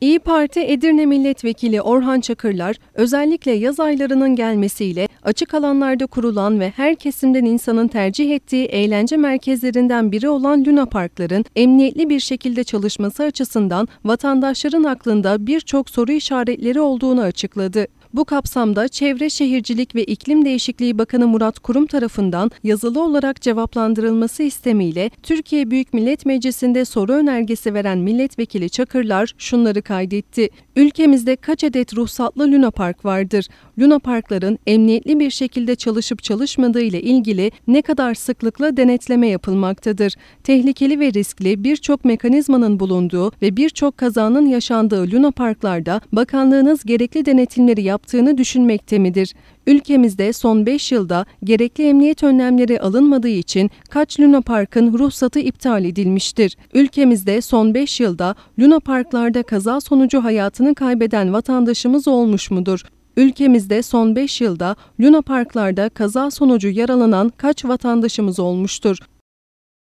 İyi Parti Edirne Milletvekili Orhan Çakırlar, özellikle yaz aylarının gelmesiyle açık alanlarda kurulan ve her kesimden insanın tercih ettiği eğlence merkezlerinden biri olan Luna Parkların emniyetli bir şekilde çalışması açısından vatandaşların aklında birçok soru işaretleri olduğunu açıkladı. Bu kapsamda Çevre Şehircilik ve İklim Değişikliği Bakanı Murat Kurum tarafından yazılı olarak cevaplandırılması istemiyle Türkiye Büyük Millet Meclisi'nde soru önergesi veren milletvekili Çakırlar şunları kaydetti. Ülkemizde kaç adet ruhsatlı Luna Park vardır? Luna Parkların emniyetli bir şekilde çalışıp çalışmadığı ile ilgili ne kadar sıklıkla denetleme yapılmaktadır? Tehlikeli ve riskli birçok mekanizmanın bulunduğu ve birçok kazanın yaşandığı Luna Parklarda bakanlığınız gerekli denetimleri yaptığı yaptığını düşünmekte midir? Ülkemizde son 5 yılda gerekli emniyet önlemleri alınmadığı için kaç Luna Park'ın ruhsatı iptal edilmiştir? Ülkemizde son 5 yılda Luna Park'larda kaza sonucu hayatını kaybeden vatandaşımız olmuş mudur? Ülkemizde son 5 yılda Luna Park'larda kaza sonucu yaralanan kaç vatandaşımız olmuştur?